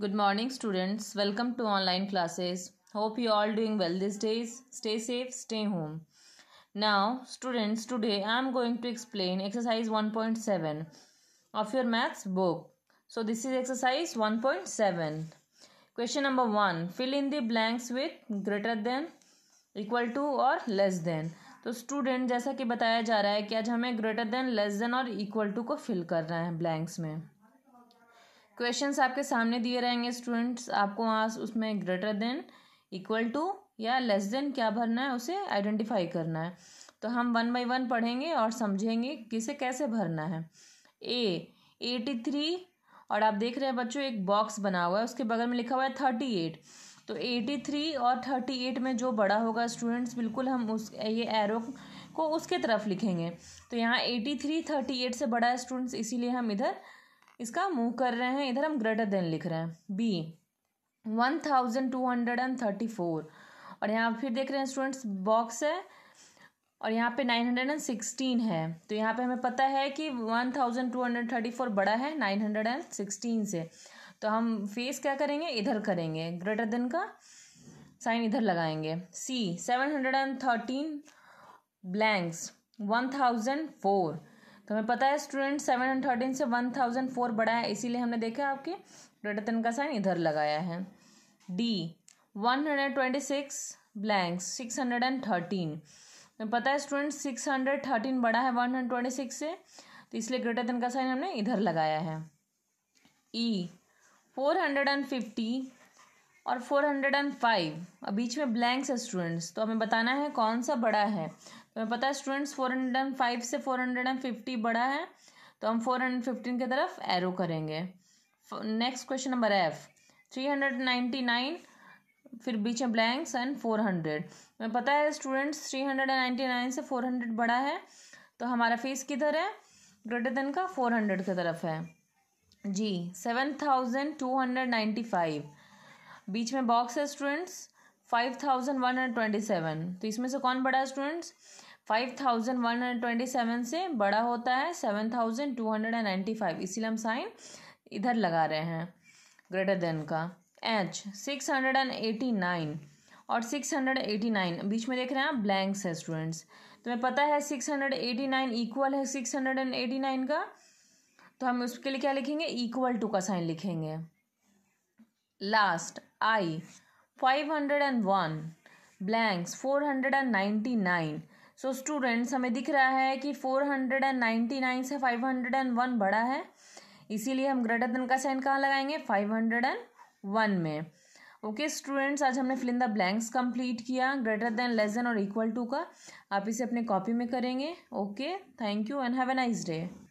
Good morning students. Welcome to online classes. Hope you all doing well these days. Stay safe, stay home. Now students, today I am going to explain exercise 1.7 of your maths book. So this is exercise 1.7. Question number 1. Fill in the blanks with greater than, equal to or less than. तो student जैसा कि बताया जा रहा है कि आज हमें ग्रेटर देन लेस देन और इक्वल टू को फिल करना है ब्लैंक्स में क्वेश्चंस आपके सामने दिए रहेंगे स्टूडेंट्स आपको वहाँ उसमें ग्रेटर देन इक्वल टू या लेस देन क्या भरना है उसे आइडेंटिफाई करना है तो हम वन बाई वन पढ़ेंगे और समझेंगे किसे कैसे भरना है ए एटी थ्री और आप देख रहे हैं बच्चों एक बॉक्स बना हुआ है उसके बगल में लिखा हुआ है थर्टी एट तो एटी थ्री और थर्टी एट में जो बड़ा होगा स्टूडेंट्स बिल्कुल हम उस ये एरो को उसके तरफ लिखेंगे तो यहाँ एटी थ्री थर्टी एट से बड़ा है स्टूडेंट्स इसीलिए हम इधर इसका मूव कर रहे हैं इधर हम ग्रेटर देन लिख रहे हैं B one thousand two hundred and thirty four और यहाँ फिर देख रहे हैं स्टूडेंट्स बॉक्स है और यहाँ पे नाइन हंड्रेड एंड सिक्सटीन है तो यहाँ पे हमें पता है कि one thousand two hundred thirty four बड़ा है नाइन हंड्रेड एंड सिक्सटीन से तो हम फेस क्या करेंगे इधर करेंगे ग्रेटर देन का साइन इधर लगाएंगे C seven hundred and thirteen blanks one thousand four तो हमें पता है स्टूडेंट सेवन हंड्रेड थर्टीन से वन थाउजेंड फोर बड़ा है इसीलिए हमने देखा आपके ग्रेटर देन का साइन इधर लगाया है D one hundred twenty six blank six hundred and thirteen हमें पता है स्टूडेंट सिक्स हंड्रेड थर्टीन बड़ा है वन हंड्रेड ट्वेंटी सिक्स से तो इसलिए ग्रेटर देन का साइन हमने इधर लगाया है E four hundred and fifty और 405 और बीच में ब्लैंक्स है स्टूडेंट्स तो हमें बताना है कौन सा बड़ा है तो हमें पता है स्टूडेंट्स 405 से 450 बड़ा है तो हम 415 की तरफ एरो करेंगे नेक्स्ट क्वेश्चन नंबर एफ 399 फिर बीच में ब्लैंक्स एंड 400 हमें पता है स्टूडेंट्स 399 से 400 बड़ा है तो हमारा फेस किधर है ग्रेटर देन का 400 की तरफ है जी सेवन फाइव बीच में बॉक्स है students five thousand one hundred twenty seven तो इसमें से कौन बड़ा है students five thousand one hundred twenty seven से बड़ा होता है seven thousand two hundred and ninety five इसीलिए हम साइन इधर लगा रहे हैं ग्रेटर देन का एच six hundred and eighty nine और सिक्स हंड्रेड एटी नाइन बीच में देख रहे हैं आप ब्लैंक्स है स्टूडेंट्स तुम्हें पता है six hundred eighty nine equal है six hundred and eighty nine का तो हम उसके लिए क्या लिखेंगे इक्वल टू का साइन लिखेंगे last I five hundred and one blanks four hundred and ninety nine so students हमें दिख रहा है कि four hundred and ninety nine से फाइव हंड्रेड एंड वन बड़ा है इसीलिए हम ग्रेटर देन का साइन कहाँ लगाएंगे फाइव हंड्रेड एंड वन में ओके okay, स्टूडेंट्स आज हमने fill in the blanks complete किया ग्रेटर देन लेस देन और इक्वल टू का आप इसे अपने कॉपी में करेंगे okay thank you and have a nice day